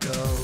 go.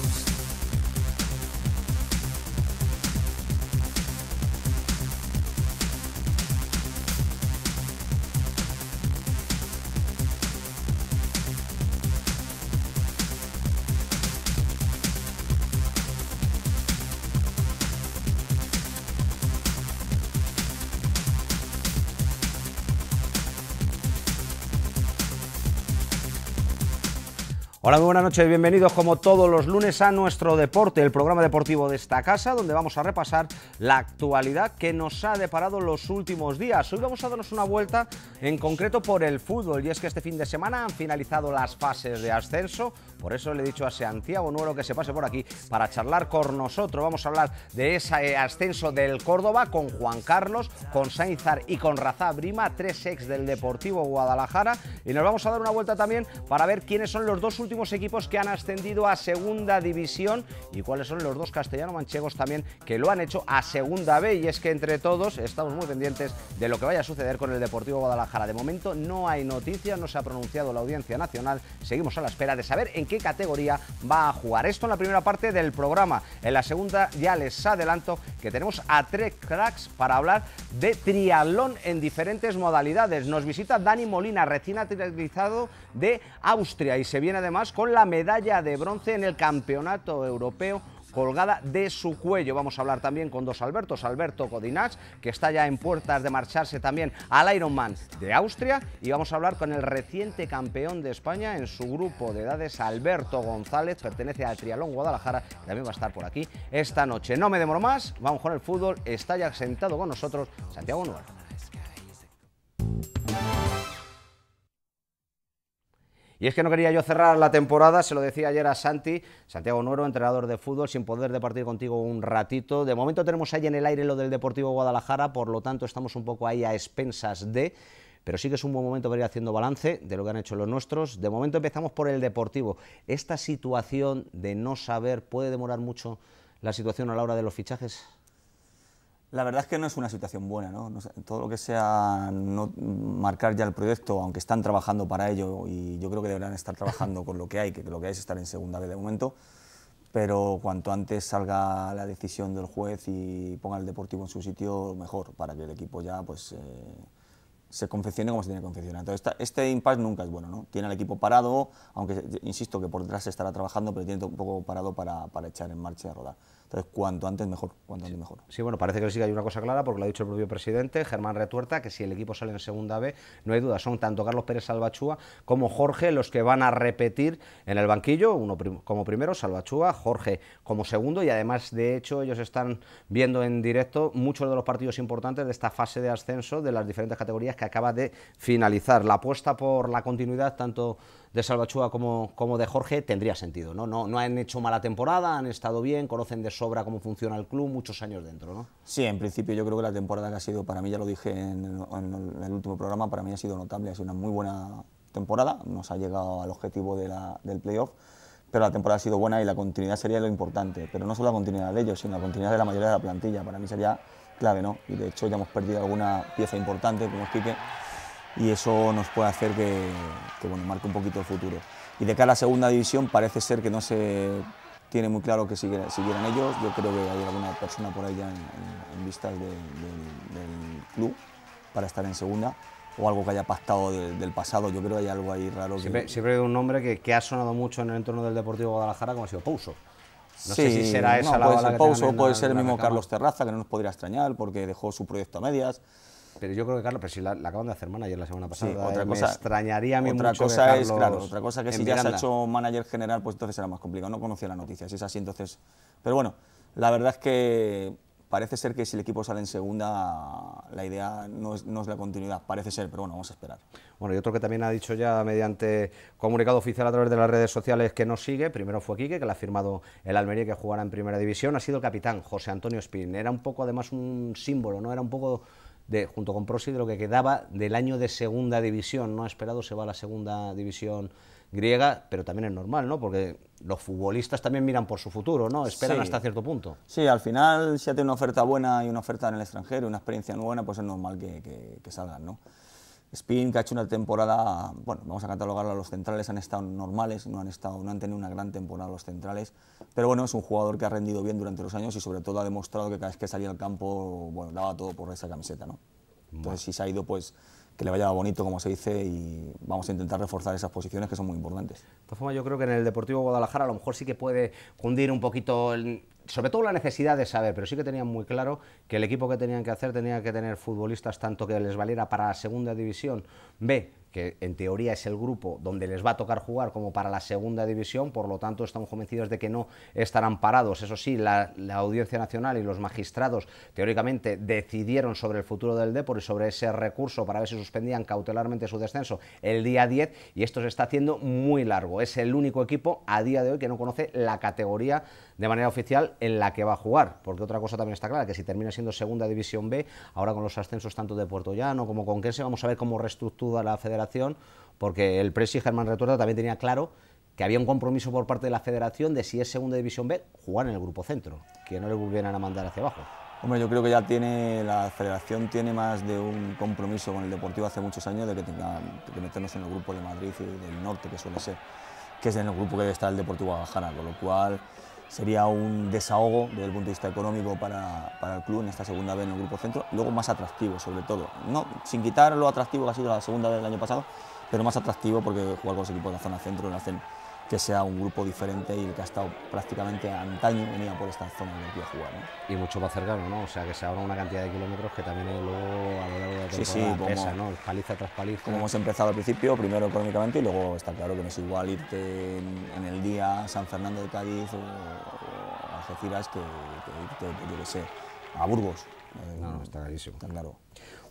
Hola, muy buenas noches, bienvenidos como todos los lunes a nuestro deporte, el programa deportivo de esta casa, donde vamos a repasar la actualidad que nos ha deparado los últimos días. Hoy vamos a darnos una vuelta en concreto por el fútbol, y es que este fin de semana han finalizado las fases de ascenso, por eso le he dicho a Santiago Nuero que se pase por aquí para charlar con nosotros. Vamos a hablar de ese ascenso del Córdoba con Juan Carlos, con Sainzar y con Raza Brima, tres ex del Deportivo Guadalajara, y nos vamos a dar una vuelta también para ver quiénes son los dos últimos equipos que han ascendido a segunda división y cuáles son los dos castellano-manchegos también que lo han hecho a segunda B. Y es que entre todos estamos muy pendientes de lo que vaya a suceder con el Deportivo Guadalajara. De momento no hay noticias no se ha pronunciado la Audiencia Nacional. Seguimos a la espera de saber en qué categoría va a jugar. Esto en la primera parte del programa. En la segunda ya les adelanto que tenemos a tres cracks para hablar de triatlón en diferentes modalidades. Nos visita Dani Molina, recién aterrizado de Austria y se viene además con la medalla de bronce en el Campeonato Europeo colgada de su cuello. Vamos a hablar también con dos Albertos, Alberto Godinaz, que está ya en puertas de marcharse también al Ironman de Austria, y vamos a hablar con el reciente campeón de España en su grupo de edades, Alberto González, pertenece al Trialón Guadalajara, que también va a estar por aquí esta noche. No me demoro más, vamos con el fútbol, está ya sentado con nosotros Santiago Núñez. Y es que no quería yo cerrar la temporada, se lo decía ayer a Santi, Santiago Nuero, entrenador de fútbol, sin poder departir contigo un ratito. De momento tenemos ahí en el aire lo del Deportivo Guadalajara, por lo tanto estamos un poco ahí a expensas de, pero sí que es un buen momento para ir haciendo balance de lo que han hecho los nuestros. De momento empezamos por el Deportivo. Esta situación de no saber puede demorar mucho la situación a la hora de los fichajes. La verdad es que no es una situación buena, ¿no? todo lo que sea no marcar ya el proyecto, aunque están trabajando para ello y yo creo que deberán estar trabajando con lo que hay, que lo que hay es estar en segunda vez de momento, pero cuanto antes salga la decisión del juez y ponga el deportivo en su sitio, mejor, para que el equipo ya pues eh, se confeccione como se tiene que confeccionar. Entonces este impasse nunca es bueno, ¿no? Tiene al equipo parado, aunque insisto que por detrás se estará trabajando, pero tiene un poco parado para, para echar en marcha y a rodar. Entonces, cuanto antes mejor, cuanto antes mejor. Sí, bueno, parece que sí que hay una cosa clara, porque lo ha dicho el propio presidente, Germán Retuerta, que si el equipo sale en segunda B, no hay duda, son tanto Carlos Pérez Salvachúa como Jorge los que van a repetir en el banquillo, uno como primero, Salvachúa, Jorge como segundo, y además, de hecho, ellos están viendo en directo muchos de los partidos importantes de esta fase de ascenso de las diferentes categorías que acaba de finalizar. La apuesta por la continuidad, tanto de Salvachúa como, como de Jorge tendría sentido, ¿no? ¿no? No han hecho mala temporada, han estado bien, conocen de sobra cómo funciona el club, muchos años dentro, ¿no? Sí, en principio yo creo que la temporada que ha sido, para mí ya lo dije en, el último programa, para mí ha sido notable, ha sido una muy buena temporada, nos ha llegado al objetivo de del playoff, pero la temporada ha sido buena y la continuidad sería lo importante, pero no solo la continuidad de ellos, sino la continuidad de la mayoría de la plantilla, para mí sería clave, ¿no? Y de hecho ya hemos perdido alguna pieza importante, como es y eso nos puede hacer que, bueno, marque un poquito el futuro. Y de cara a la segunda división parece ser que no se tiene muy claro que siguieran, ellos. Yo creo que hay alguna persona por allá en, en, vistas del club para estar en segunda o algo que haya pactado del pasado. Yo creo que hay algo ahí raro. Siempre, hay un nombre que, ha sonado mucho en el entorno del Deportivo Guadalajara, como ha sido Pouso. No sí, sé si será esa la, puede ser Pouso, puede ser el mismo Carlos Terraza, que no nos podría extrañar porque dejó su proyecto a medias. Pero yo creo que Carlos, pero si la, acaban de hacer manager la semana pasada, otra cosa, me extrañaría a otra cosa es, claro, otra cosa que si ya se ha hecho manager general, pues entonces era más complicado. No conocía la noticia, si es así, entonces. Pero bueno, la verdad es que parece ser que si el equipo sale en segunda, la idea no es, la continuidad, parece ser, pero bueno, vamos a esperar. Bueno, y otro que también ha dicho ya mediante comunicado oficial a través de las redes sociales que nos sigue, primero fue Quique, que le ha firmado el Almería que jugará en Primera División, ha sido el capitán, José Antonio Spin. Era un poco además un símbolo, ¿no? Era un poco junto con Prosi, de lo que quedaba del año de segunda división, ¿no? ha Esperado se va a la segunda división griega, pero también es normal, ¿no? Porque los futbolistas también miran por su futuro, ¿no? Esperan hasta cierto punto. Sí, al final, si ya tiene una oferta buena y una oferta en el extranjero, una experiencia buena, pues es normal que, que, que salgan, ¿no? Spin, que ha hecho una temporada, bueno, vamos a catalogarla, los centrales han estado normales, no han, estado, no han tenido una gran temporada los centrales, pero bueno, es un jugador que ha rendido bien durante los años y sobre todo ha demostrado que cada vez que salía al campo, bueno, daba todo por esa camiseta, ¿no? Entonces, si se ha ido, pues que le vaya bonito, como se dice, y vamos a intentar reforzar esas posiciones que son muy importantes. De todas formas, yo creo que en el Deportivo Guadalajara a lo mejor sí que puede hundir un poquito el, sobre todo la necesidad de saber, pero sí que tenían muy claro que el equipo que tenían que hacer tenía que tener futbolistas tanto que les valiera para la segunda división B, que en teoría es el grupo donde les va a tocar jugar como para la segunda división, por lo tanto estamos convencidos de que no estarán parados. Eso sí, la, Audiencia Nacional y los magistrados teóricamente decidieron sobre el futuro del Depor y sobre ese recurso para ver si suspendían cautelarmente su descenso el día 10 y esto se está haciendo muy largo. Es el único equipo a día de hoy que no conoce la categoría de manera oficial en la que va a jugar, porque otra cosa también está clara, que si termina siendo segunda división B, ahora con los ascensos tanto de Puerto Llano como con se vamos a ver cómo reestructura la federación, porque el presi Germán Retuerta también tenía claro que había un compromiso por parte de la federación de si es segunda división B, jugar en el grupo centro, que no le volvieran a mandar hacia abajo. Hombre, yo creo que ya tiene, la federación tiene más de un compromiso con el Deportivo hace muchos años de que tenga que meternos en el grupo de Madrid y del norte, que suele ser, que es en el grupo que debe estar el Deportivo Guadalajara, con lo cual sería un desahogo desde el punto de vista económico para, el club en esta segunda vez en el Grupo Centro, luego más atractivo sobre todo, no, sin quitar lo atractivo que ha sido la segunda vez del año pasado, pero más atractivo porque jugar con los equipos de la zona centro la que sea un grupo diferente y el que ha estado prácticamente antaño venía por esta zona el a jugar. Y mucho más cercano, ¿no? O sea, que se ahorra una cantidad de kilómetros que también luego a lo largo de la temporada pesa, ¿no? Paliza tras paliza. Como hemos empezado al principio, primero económicamente y luego está claro que no es igual irte en, el día a San Fernando de Cádiz o, a Algeciras que, irte, yo qué sé, a Burgos. No, está clarísimo.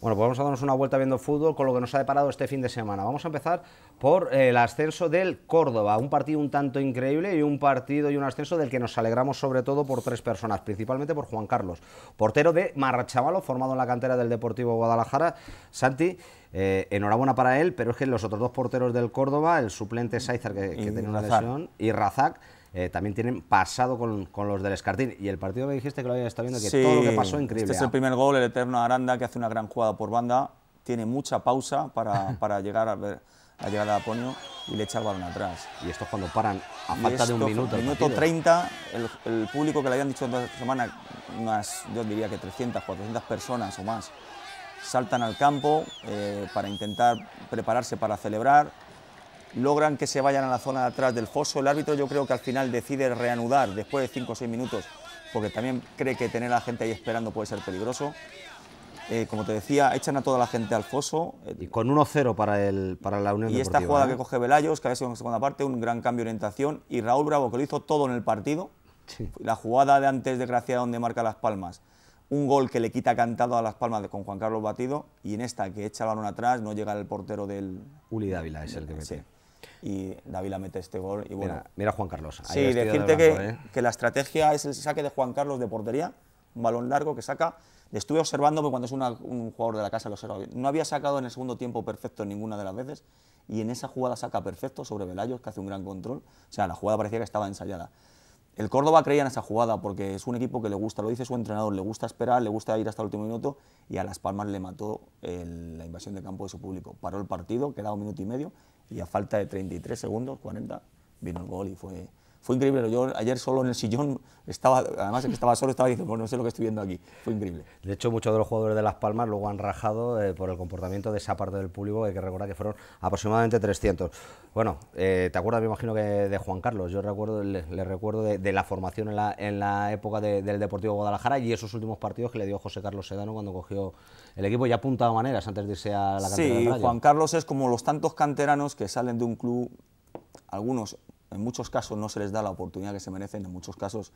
Bueno, pues vamos a darnos una vuelta viendo fútbol con lo que nos ha deparado este fin de semana. Vamos a empezar por eh, el ascenso del Córdoba, un partido un tanto increíble y un partido y un ascenso del que nos alegramos sobre todo por tres personas, principalmente por Juan Carlos, portero de Marrachavalo, formado en la cantera del Deportivo Guadalajara. Santi, eh, enhorabuena para él, pero es que los otros dos porteros del Córdoba, el suplente Saizar que, tiene una lesión, y Razak, eh, también tienen pasado con, los del Escartín. Y el partido me dijiste que lo había estado viendo, que todo lo que pasó increíble. Este es el ¿ah? primer gol, el eterno Aranda, que hace una gran jugada por banda, tiene mucha pausa para, llegar a llegar a y le echa el balón atrás. Y esto cuando paran a falta de un minuto. Minuto 30, el, público que le habían dicho esta semana, unas, yo diría que 300, 400 personas o más, saltan al campo eh, para intentar prepararse para celebrar logran que se vayan a la zona de atrás del foso. El árbitro yo creo que al final decide reanudar después de 5 o 6 minutos, porque también cree que tener a la gente ahí esperando puede ser peligroso. Eh, como te decía, echan a toda la gente al foso. Eh, y con 1-0 para, el, para la Unión Y esta jugada ¿eh? que coge Velayos, que ha sido en segunda parte, un gran cambio de orientación. Y Raúl Bravo, que lo hizo todo en el partido. La jugada de antes, Gracia donde marca Las Palmas. Un gol que le quita cantado a Las Palmas con Juan Carlos Batido. Y en esta, que echa el balón atrás, no llega el portero del. Uli Dávila es el que mete. Sí y Dávila mete este gol. Y bueno, mira, Juan Carlos. sí, decirte ¿eh? que, la estrategia es el saque de Juan Carlos de portería, un balón largo que saca. Le estuve observando porque cuando es un jugador de la casa lo observa No había sacado en el segundo tiempo perfecto ninguna de las veces y en esa jugada saca perfecto sobre Velayos, que hace un gran control. O sea, la jugada parecía que estaba ensayada. El Córdoba creía en esa jugada porque es un equipo que le gusta, lo dice su entrenador, le gusta esperar, le gusta ir hasta el último minuto y a Las Palmas le mató la invasión de campo de su público. Paró el partido, quedaba un minuto y medio y a falta de 33 segundos, 40, vino el gol y fue fue increíble, yo ayer solo en el sillón estaba, además que estaba solo, estaba diciendo, bueno, no sé lo que estoy viendo aquí, fue increíble. De hecho, muchos de los jugadores de Las Palmas luego han rajado eh, por el comportamiento de esa parte del público, hay que recordar que fueron aproximadamente 300. Bueno, eh, te acuerdas, me imagino, que de Juan Carlos, yo recuerdo, le, recuerdo de, la formación en la, época del Deportivo Guadalajara y esos últimos partidos que le dio José Carlos Sedano cuando cogió el equipo ya apuntaba maneras antes de irse a la cantera. Sí, Juan Carlos es como los tantos canteranos que salen de un club, algunos en muchos casos no se les da la oportunidad que se merecen, en muchos casos,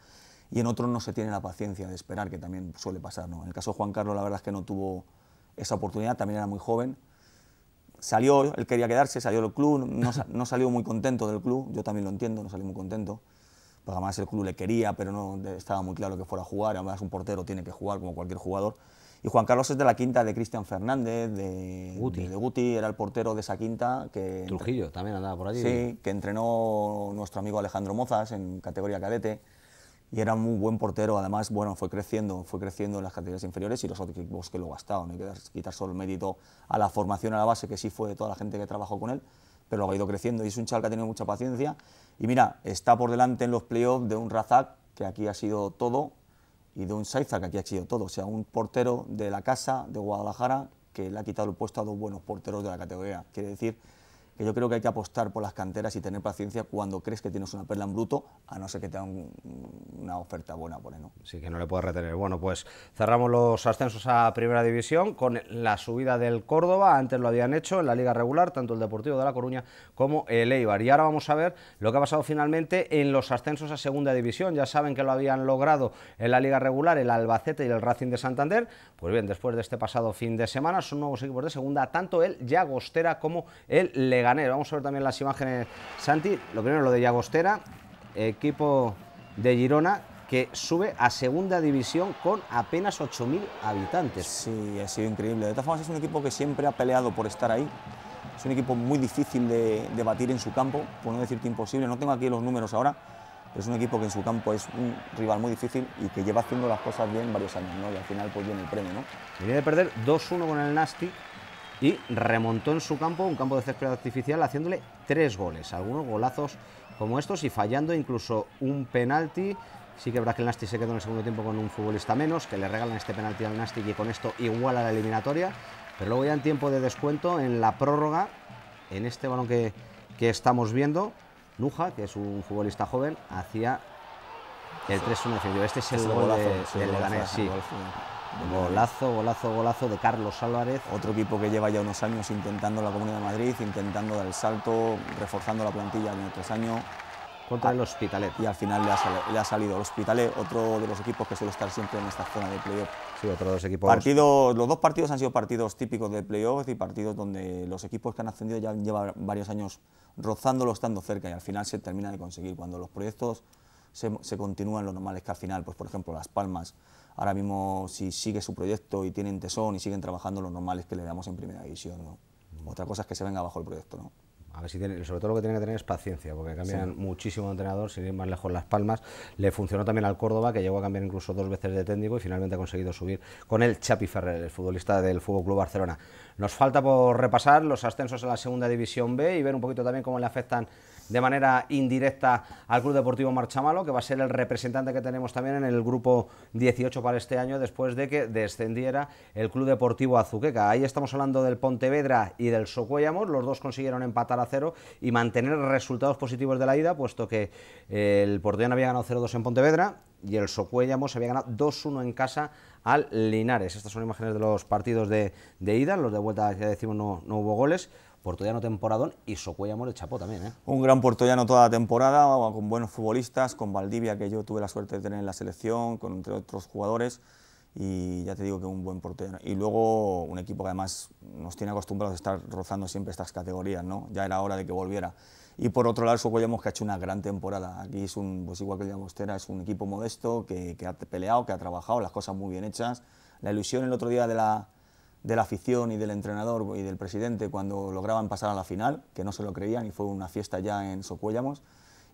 y en otros no se tiene la paciencia de esperar, que también suele pasar. ¿no? En el caso de Juan Carlos, la verdad es que no tuvo esa oportunidad, también era muy joven. Salió, él quería quedarse, salió del club, no, no salió muy contento del club, yo también lo entiendo, no salió muy contento. además el club le quería, pero no estaba muy claro que fuera a jugar. Además, un portero tiene que jugar como cualquier jugador. Y Juan Carlos es de la quinta de Cristian Fernández, de Guti. De, Guti, era el portero de esa quinta. Que Trujillo también andaba por allí. Sí, que entrenó nuestro amigo Alejandro Mozas en categoría cadete. Y era un muy buen portero, además, bueno, fue creciendo, fue creciendo en las categorías inferiores y los otros equipos que lo gastaron. No hay que quitar solo el mérito a la formación, a la base, que sí fue toda la gente que trabajó con él, pero ha ido creciendo y es un chaval que ha tenido mucha paciencia. Y mira, está por delante en los playoffs de un Razak, que aquí ha sido todo, y de un Saiza que aquí ha sido todo, o sea, un portero de la casa de Guadalajara que le ha quitado el puesto a dos buenos porteros de la categoría. Quiere decir que yo creo que hay que apostar por las canteras y tener paciencia cuando crees que tienes una perla en bruto, a no ser que te una oferta buena por él. ¿no? Sí, que no le puedes retener. Bueno, pues cerramos los ascensos a Primera División con la subida del Córdoba. Antes lo habían hecho en la Liga Regular, tanto el Deportivo de La Coruña como el Eibar. Y ahora vamos a ver lo que ha pasado finalmente en los ascensos a Segunda División. Ya saben que lo habían logrado en la Liga Regular el Albacete y el Racing de Santander. Pues bien, después de este pasado fin de semana son nuevos equipos de Segunda, tanto el Llagostera como el Legal Vamos a ver también las imágenes, Santi. Lo primero, lo de Llagostera, equipo de Girona que sube a segunda división con apenas 8.000 habitantes. Sí, ha sido increíble. De todas formas, es un equipo que siempre ha peleado por estar ahí. Es un equipo muy difícil de, batir en su campo, por no que imposible. No tengo aquí los números ahora, pero es un equipo que en su campo es un rival muy difícil y que lleva haciendo las cosas bien varios años, Y al final pues viene el premio, ¿no? Viene de perder 2-1 con el Nasti y remontó en su campo, un campo de césped artificial, haciéndole tres goles, algunos golazos como estos y fallando incluso un penalti. Sí que el Nasti se quedó en el segundo tiempo con un futbolista menos, que le regalan este penalti al Nasti y con esto igual a la eliminatoria. Pero luego ya en tiempo de descuento, en la prórroga, en este balón que, que estamos viendo, Nuja, que es un futbolista joven, hacía el 3-1 Este es el, gol del Leganés, Golazo, golazo, golazo de Carlos Álvarez. Otro equipo que lleva ya unos años intentando la Comunidad de Madrid, intentando dar el salto, reforzando la plantilla año tras años Contra ah, el Hospitalet. Y al final le ha, salido, el Hospitalet, otro de los equipos que suele estar siempre en esta zona de playoff. Sí, otro los equipos. los dos partidos han sido partidos típicos de playoffs y partidos donde los equipos que han ascendido ya llevan varios años rozándolo, estando cerca y al final se termina de conseguir. Cuando los proyectos se, continúan, lo normal es que al final, pues por ejemplo, Las Palmas Ahora mismo, si sigue su proyecto y tienen tesón y siguen trabajando, lo normal es que le damos en primera división. Otra cosa es que se venga abajo el proyecto. ¿no? A ver si sobre todo lo que tienen que tener es paciencia, porque cambian muchísimo de entrenador, sin ir más lejos las palmas. Le funcionó también al Córdoba, que llegó a cambiar incluso dos veces de técnico y finalmente ha conseguido subir con el Chapi Ferrer, el futbolista del Fútbol Club Barcelona. Nos falta por repasar los ascensos a la segunda división B y ver un poquito también cómo le afectan de manera indirecta al Club Deportivo Marchamalo, que va a ser el representante que tenemos también en el grupo 18 para este año, después de que descendiera el Club Deportivo Azuqueca. Ahí estamos hablando del Pontevedra y del Socuellamos, los dos consiguieron empatar a cero y mantener resultados positivos de la ida, puesto que eh, el Portellano había ganado 0-2 en Pontevedra y el Socuellamos había ganado 2-1 en casa al Linares. Estas son imágenes de los partidos de, de ida, los de vuelta, ya decimos, no hubo goles. Portollano temporadón y Socuellamo el Chapó también. ¿eh? Un gran portollano toda la temporada, con buenos futbolistas, con Valdivia, que yo tuve la suerte de tener en la selección, con entre otros jugadores, y ya te digo que un buen portero. Y luego un equipo que además nos tiene acostumbrados a estar rozando siempre estas categorías, ¿no? ya era hora de que volviera. Y por otro lado, Socollamos que ha hecho una gran temporada. Aquí es un, pues es un equipo modesto, que ha peleado, que ha trabajado, las cosas muy bien hechas. La ilusión el otro día de la, de la afición y del entrenador y del presidente cuando lograban pasar a la final, que no se lo creían y fue una fiesta ya en Socuéllamos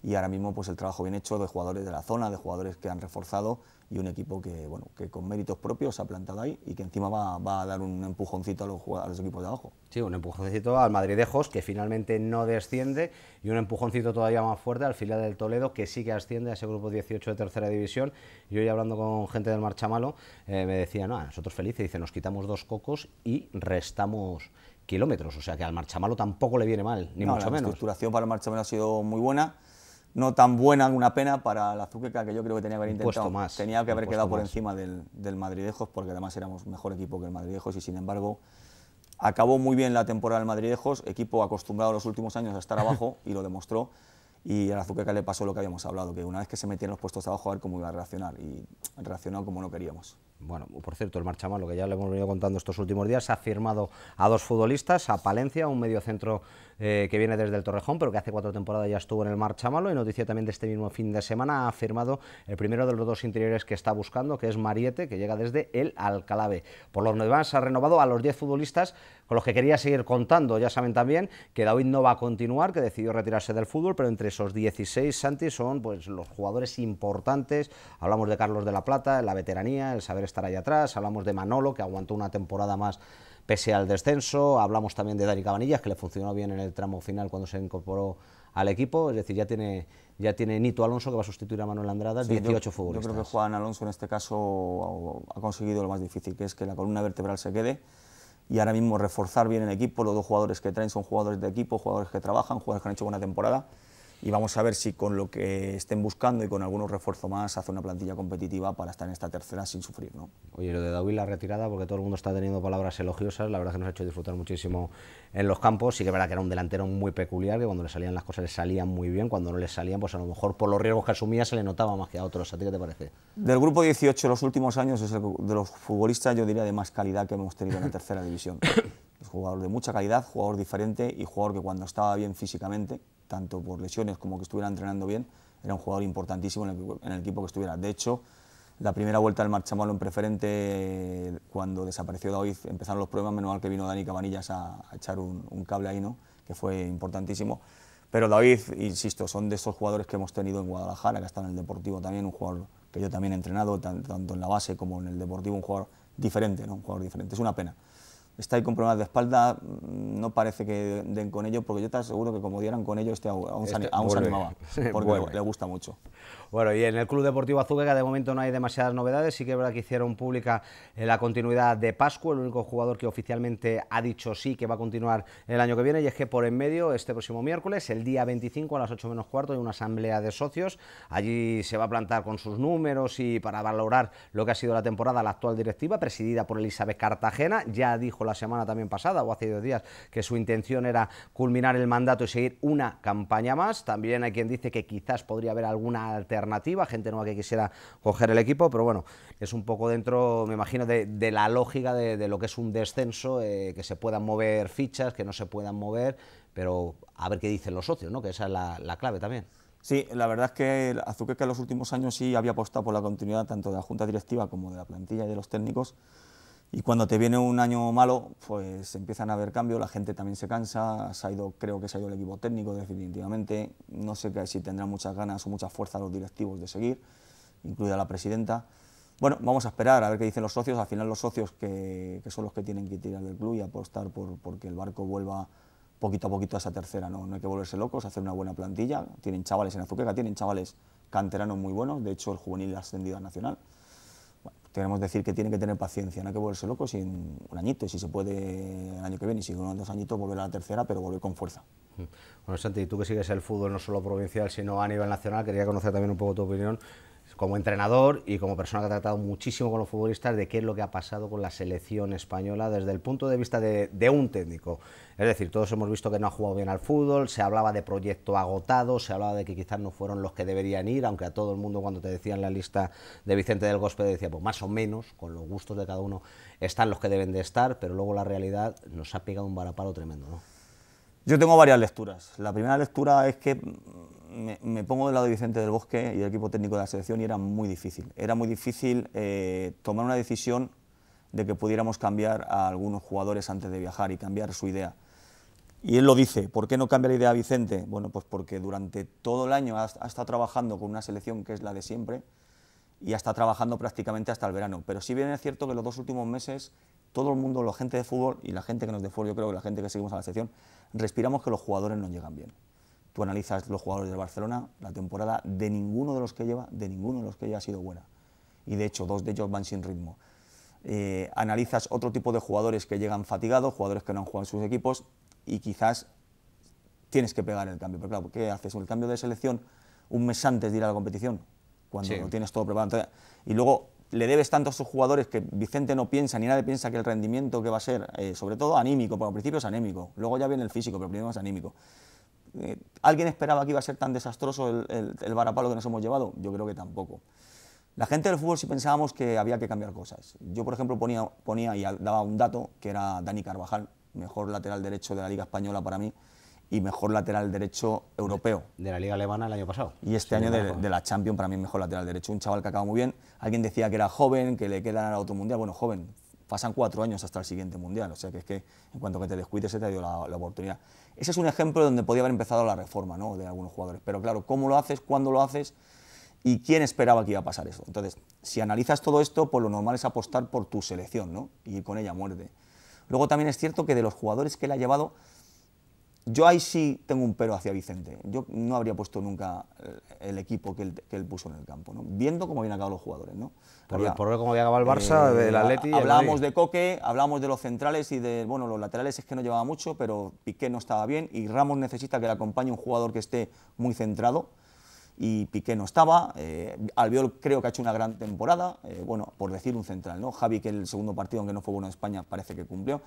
y ahora mismo pues el trabajo bien hecho de jugadores de la zona, de jugadores que han reforzado y un equipo que, bueno, que con méritos propios se ha plantado ahí y que encima va, a dar un empujoncito a los, equipos de abajo. Sí, un empujoncito al Madrid Madridejos, que finalmente no desciende, y un empujoncito todavía más fuerte al filial del Toledo, que sí que asciende a ese grupo 18 de tercera división. Yo hoy hablando con gente del Marchamalo, eh, me decía, no, nosotros felices, dice, nos quitamos dos cocos y restamos kilómetros, o sea que al Marchamalo tampoco le viene mal, ni mucho menos. La estructuración para el Marchamalo ha sido muy buena, no tan buena, una pena para la Azuqueca que yo creo que tenía que haber intentado. Más, tenía que haber quedado por encima del, del, Madridejos, porque además éramos mejor equipo que el Madridejos y sin embargo acabó muy bien la temporada del Madridejos, equipo acostumbrado los últimos años a estar abajo y lo demostró. Y a la le pasó lo que habíamos hablado, que una vez que se metía en los puestos de abajo, a ver cómo iba a reaccionar. Y reaccionó como no queríamos. Bueno, por cierto, el Marchamano, lo que ya le hemos venido contando estos últimos días, ha firmado a dos futbolistas, a Palencia, un mediocentro eh, que viene desde el Torrejón, pero que hace cuatro temporadas ya estuvo en el Marchamalo. Y noticia también de este mismo fin de semana ha firmado el primero de los dos interiores que está buscando, que es Mariete, que llega desde el Alcaláve. Por lo demás, ha renovado a los 10 futbolistas con los que quería seguir contando. Ya saben también que David no va a continuar, que decidió retirarse del fútbol, pero entre esos 16, Santi, son pues, los jugadores importantes. Hablamos de Carlos de la Plata, la veteranía, el saber estar ahí atrás. Hablamos de Manolo, que aguantó una temporada más pese al descenso. Hablamos también de Dani Cabanillas, que le funcionó bien en el tramo final cuando se incorporó al equipo. Es decir, ya tiene, ya tiene Nito Alonso, que va a sustituir a Manuel Andrada, 18 Yo creo que Juan Alonso en este caso ha, ha conseguido lo más difícil, que es que la columna vertebral se quede y ahora mismo reforzar bien el equipo. Los dos jugadores que traen son jugadores de equipo, jugadores que trabajan, jugadores que han hecho buena temporada y vamos a ver si con lo que estén buscando y con algunos refuerzos más hace una plantilla competitiva para estar en esta tercera sin sufrir. ¿no? Oye, lo de David la retirada, porque todo el mundo está teniendo palabras elogiosas, la verdad que nos ha hecho disfrutar muchísimo en los campos, sí que verdad que era un delantero muy peculiar, que cuando le salían las cosas le salían muy bien, cuando no le salían, pues a lo mejor por los riesgos que asumía se le notaba más que a otros, ¿a ti qué te parece? Del grupo 18 los últimos años es de los futbolistas yo diría de más calidad que hemos tenido en la tercera división. Es jugador de mucha calidad, jugador diferente y jugador que cuando estaba bien físicamente, tanto por lesiones como que estuviera entrenando bien, era un jugador importantísimo en el, equipo que estuviera. De hecho, la primera vuelta del Marchamalo en preferente, cuando desapareció David, empezaron los problemas, menos que vino Dani Cabanillas a, echar un, cable ahí, ¿no? que fue importantísimo. Pero David, insisto, son de esos jugadores que hemos tenido en Guadalajara, que está en el Deportivo también, un jugador que yo también he entrenado, tanto en la base como en el Deportivo, un jugador diferente, ¿no? un jugador diferente. Es una pena está ahí con problemas de espalda, mm, no parece que den con ello, porque yo te aseguro que como dieran con ello, este aún, se este animaba, porque le gusta mucho. Bueno, y en el Club Deportivo Azuqueca de momento no hay demasiadas novedades, sí que es verdad que hicieron pública eh, la continuidad de Pascua... el único jugador que oficialmente ha dicho sí que va a continuar el año que viene, y es que por en medio, este próximo miércoles, el día 25 a las 8 menos cuarto, hay una asamblea de socios, allí se va a plantar con sus números y para valorar lo que ha sido la temporada la actual directiva, presidida por Elizabeth Cartagena, ya dijo la semana también pasada o hace dos días que su intención era culminar el mandato y seguir una campaña más. También hay quien dice que quizás podría haber alguna alternativa, gente nueva que quisiera coger el equipo, pero bueno, es un poco dentro, me imagino, de, la lógica de, lo que es un descenso, eh, que se puedan mover fichas, que no se puedan mover, pero a ver qué dicen los socios, que esa es la, la clave también. Sí, la verdad es que que en los últimos años sí había apostado por la continuidad tanto de la junta directiva como de la plantilla y de los técnicos, y cuando te viene un año malo, pues empiezan a haber cambios, la gente también se cansa, ha ido, creo que se ha ido el equipo técnico definitivamente, no sé si tendrán muchas ganas o mucha fuerza los directivos de seguir, incluida la presidenta. Bueno, vamos a esperar a ver qué dicen los socios, al final los socios que, son los que tienen que tirar del club y apostar por, que el barco vuelva poquito a poquito a esa tercera, ¿no? no hay que volverse locos, hacer una buena plantilla, tienen chavales en Azuqueca, tienen chavales canteranos muy buenos, de hecho el juvenil ha ascendido a Nacional, que decir que tiene que tener paciencia, no hay que volverse loco sin un añito, y si se puede el año que viene, y si o dos añitos volver a la tercera, pero volver con fuerza. Bueno, Santi, tú que sigues el fútbol no solo provincial, sino a nivel nacional, quería conocer también un poco tu opinión como entrenador y como persona que ha tratado muchísimo con los futbolistas de qué es lo que ha pasado con la selección española desde el punto de vista de, un técnico. Es decir, todos hemos visto que no ha jugado bien al fútbol, se hablaba de proyecto agotado, se hablaba de que quizás no fueron los que deberían ir, aunque a todo el mundo cuando te decían la lista de Vicente del Gospel decía, pues más o menos, con los gustos de cada uno, están los que deben de estar, pero luego la realidad nos ha pegado un varapalo tremendo. ¿no? Yo tengo varias lecturas. La primera lectura es que me, pongo del lado de Vicente del Bosque y del equipo técnico de la selección y era muy difícil. Era muy difícil eh, tomar una decisión de que pudiéramos cambiar a algunos jugadores antes de viajar y cambiar su idea. Y él lo dice, ¿por qué no cambia la idea Vicente? Bueno, pues porque durante todo el año ha, estado trabajando con una selección que es la de siempre y ha estado trabajando prácticamente hasta el verano. Pero si bien es cierto que los dos últimos meses todo el mundo, la gente de fútbol y la gente que nos de yo creo que la gente que seguimos a la selección, respiramos que los jugadores no llegan bien tú analizas los jugadores de Barcelona, la temporada de ninguno de los que lleva, de ninguno de los que lleva ha sido buena. Y de hecho, dos de ellos van sin ritmo. Eh, analizas otro tipo de jugadores que llegan fatigados, jugadores que no han jugado en sus equipos y quizás tienes que pegar el cambio. Pero claro, ¿qué haces? El cambio de selección un mes antes de ir a la competición, cuando tienes todo preparado. y luego le debes tanto a sus jugadores que Vicente no piensa, ni nadie piensa que el rendimiento que va a ser, eh, sobre todo anímico, porque al principio es anímico, luego ya viene el físico, pero primero es anímico. Eh, ¿Alguien esperaba que iba a ser tan desastroso el, el, varapalo que nos hemos llevado? Yo creo que tampoco. La gente del fútbol sí pensábamos que había que cambiar cosas. Yo, por ejemplo, ponía, ponía y daba un dato, que era Dani Carvajal, mejor lateral derecho de la Liga Española para mí y mejor lateral derecho europeo. De la Liga Alemana el año pasado. Y este año de, la Champions para mí mejor lateral derecho. Un chaval que acaba muy bien. Alguien decía que era joven, que le queda a otro mundial. Bueno, joven, pasan cuatro años hasta el siguiente mundial, o sea que es que en cuanto que te descuides se te dio la, oportunidad. Ese es un ejemplo donde podía haber empezado la reforma de algunos jugadores, pero claro, cómo lo haces, cuándo lo haces y quién esperaba que iba a pasar eso. Entonces, si analizas todo esto, pues lo normal es apostar por tu selección ¿no? y con ella muerde. Luego también es cierto que de los jugadores que le ha llevado, yo ahí sí tengo un pero hacia Vicente. Yo no habría puesto nunca eh, el equipo que él, puso en el campo, ¿no? viendo cómo habían acabado los jugadores. ¿no? Por, ver cómo había acabado el Barça, eh, del Atleti. Hablábamos de Coque, hablábamos de los centrales y de bueno, los laterales es que no llevaba mucho, pero Piqué no estaba bien y Ramos necesita que le acompañe un jugador que esté muy centrado y Piqué no estaba. Eh, Albiol creo que ha hecho una gran temporada, bueno, por decir un central, ¿no? Javi, que el segundo partido, aunque no fue bueno en España, parece que cumplió.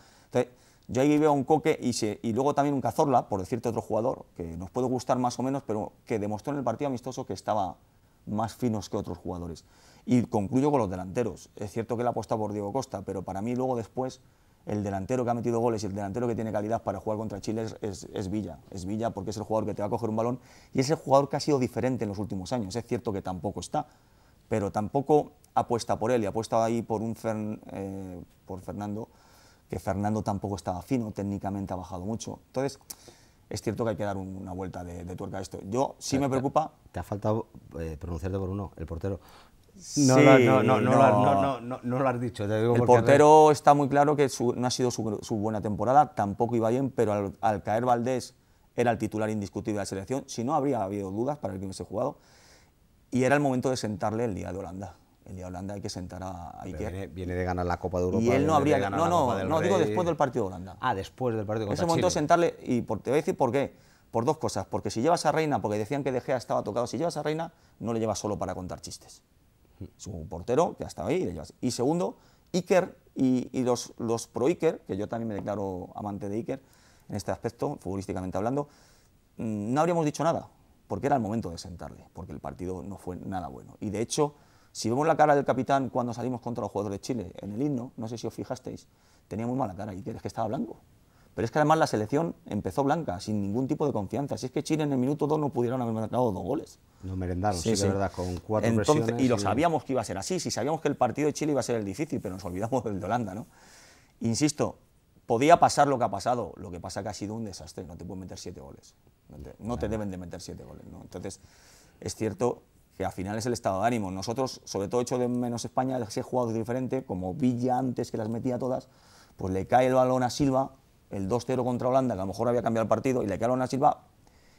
Yo ahí veo un Coque y, luego también un Cazorla, por decirte otro jugador, que nos puede gustar más o menos, pero que demostró en el partido amistoso que estaba más finos que otros jugadores. Y concluyo con los delanteros. Es cierto que él apuesta por Diego Costa, pero para mí luego después el delantero que ha metido goles y el delantero que tiene calidad para jugar contra Chile es, Villa. Es Villa porque es el jugador que te va a coger un balón y es el jugador que ha sido diferente en los últimos años. Es cierto que tampoco está, pero tampoco apuesta por él y apuesta ahí por, un eh, por Fernando que Fernando tampoco estaba fino, técnicamente ha bajado mucho. Entonces, es cierto que hay que dar una vuelta de, tuerca a esto. Yo sí me preocupa... Te, ha faltado eh, pronunciarte por uno, el portero. No, sí, no, no, no, lo has dicho. el portero está muy claro que no ha sido su, buena temporada, tampoco iba bien, pero al, al, caer Valdés era el titular indiscutible de la selección. Si no, habría habido dudas para el que hubiese jugado. Y era el momento de sentarle el día de Holanda el día de Holanda hay que sentar a, Iker. Viene, de ganar la Copa de Europa. Y él no habría. No, no, no, digo después del partido de Holanda. Ah, después del partido En ese momento sentarle. Y te voy a decir por qué. Por dos cosas. Porque si llevas a Reina, porque decían que De Gea estaba tocado, si llevas a Reina, no le llevas solo para contar chistes. Su portero que ha estado ahí y le llevas. Y segundo, Iker y, y los, los pro Iker, que yo también me declaro amante de Iker en este aspecto, futbolísticamente hablando, mm, no habríamos dicho nada, porque era el momento de sentarle, porque el partido no fue nada bueno. Y de hecho si vemos la cara del capitán cuando salimos contra los jugadores de Chile en el himno, no sé si os fijasteis, tenía muy mala cara y que es que estaba blanco. Pero es que además la selección empezó blanca, sin ningún tipo de confianza. Si es que Chile en el minuto 2 no pudieron haber marcado dos goles. No merendaron, sí, sí, verdad, con cuatro presiones Y lo sabíamos que iba a ser así, si sabíamos que el partido de Chile iba a ser el difícil, pero nos olvidamos del de Holanda, ¿no? Insisto, podía pasar lo que ha pasado, lo que pasa que ha sido un desastre, no te pueden meter siete goles. No te, deben de meter siete goles, ¿no? Entonces, es cierto que al final es el estado de ánimo. Nosotros, sobre todo hecho de menos España, si he jugado diferente, como Villa antes que las metía todas, pues le cae el balón a Silva, el 2-0 contra Holanda, que a lo mejor había cambiado el partido, y le cae el balón a Silva,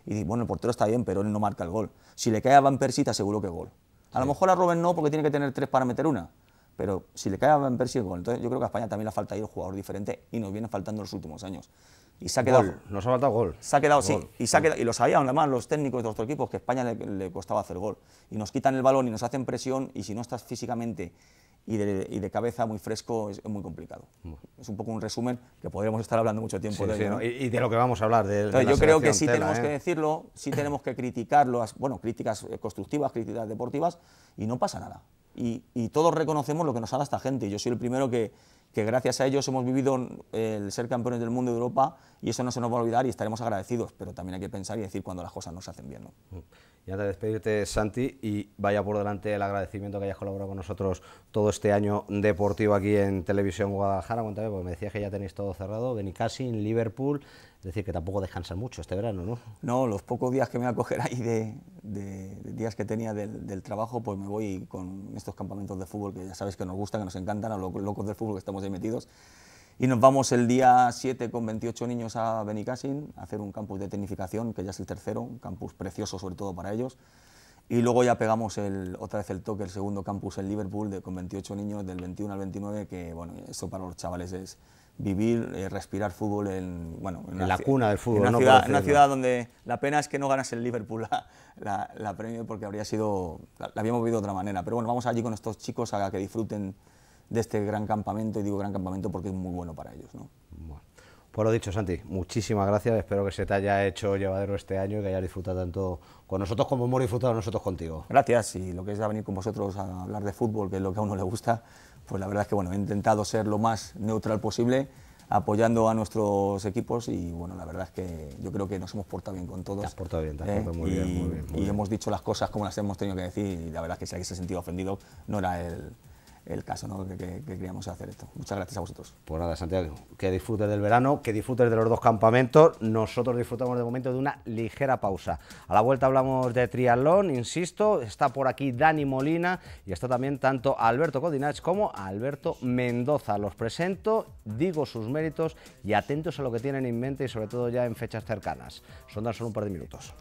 y dice, bueno, el portero está bien, pero él no marca el gol. Si le cae a Van Persie, te aseguro que gol. A lo mejor a Rubén no, porque tiene que tener tres para meter una, pero si le cae a Van Persie, el gol. Entonces yo creo que a España también le falta ir un jugador diferente y nos viene faltando los últimos años. Y se ha quedado. Nos ha faltado gol. Se ha quedado, sí. Y, y lo sabían además los técnicos de los otros equipos que España le, costaba hacer gol. Y nos quitan el balón y nos hacen presión. Y si no estás físicamente y de, y de cabeza muy fresco, es, muy complicado. Es un poco un resumen que podríamos estar hablando mucho tiempo de ello. Y, y, de lo que vamos a hablar. De, yo creo que sí tenemos que ¿eh? decirlo, sí tenemos que criticarlo. Bueno, críticas eh, constructivas, críticas deportivas. Y no pasa nada. Y, y todos reconocemos lo que nos ha dado esta gente. Yo soy el primero que que gracias a ellos hemos vivido el ser campeones del mundo de Europa y eso no se nos va a olvidar y estaremos agradecidos, pero también hay que pensar y decir cuando las cosas no se hacen bien. Mm. Y antes de despedirte, Santi, y vaya por delante el agradecimiento que hayas colaborado con nosotros todo este año deportivo aquí en Televisión Guadalajara. Cuéntame, porque me decías que ya tenéis todo cerrado, en Liverpool, es decir, que tampoco descansan mucho este verano, ¿no? No, los pocos días que me voy a coger ahí de, días que tenía del, del, trabajo, pues me voy con estos campamentos de fútbol que ya sabes que nos gustan, que nos encantan, a los locos del fútbol que estamos ahí metidos. Y nos vamos el día 7 con 28 niños a Benicassin a hacer un campus de tecnificación, que ya es el tercero, un campus precioso sobre todo para ellos. Y luego ya pegamos el, otra vez el toque, el segundo campus en Liverpool de, con 28 niños del 21 al 29, que bueno, eso para los chavales es vivir, eh, respirar fútbol en, bueno, en, la cuna del fútbol. En una, ciudad, donde la pena es que no ganas el Liverpool la, la, porque habría sido, la, la habíamos vivido de otra manera. Pero bueno, vamos allí con estos chicos a que disfruten de este gran campamento, y digo gran campamento porque es muy bueno para ellos. ¿no? Bueno. Pues lo dicho, Santi, muchísimas gracias. Espero que se te haya hecho llevadero este año y que hayas disfrutado tanto con nosotros como hemos disfrutado nosotros contigo. Gracias, y lo que es venir con vosotros a hablar de fútbol, que es lo que a uno le gusta, pues la verdad es que bueno, he intentado ser lo más neutral posible apoyando a nuestros equipos y bueno, la verdad es que yo creo que nos hemos portado bien con todos. Te has portado bien, te has ¿eh? portado muy, bien, muy bien. y hemos dicho las cosas como las hemos tenido que decir y la verdad es que si alguien se ha sentido ofendido no era el el caso que, queríamos hacer esto. Muchas gracias a vosotros. Pues nada, Santiago, que disfrutes del verano, que disfrutes de los dos campamentos. Nosotros disfrutamos de momento de una ligera pausa. A la vuelta hablamos de triatlón, insisto, está por aquí Dani Molina y está también tanto Alberto Codinach como Alberto Mendoza. Los presento, digo sus méritos y atentos a lo que tienen en mente y sobre todo ya en fechas cercanas. Son tan solo un par de minutos.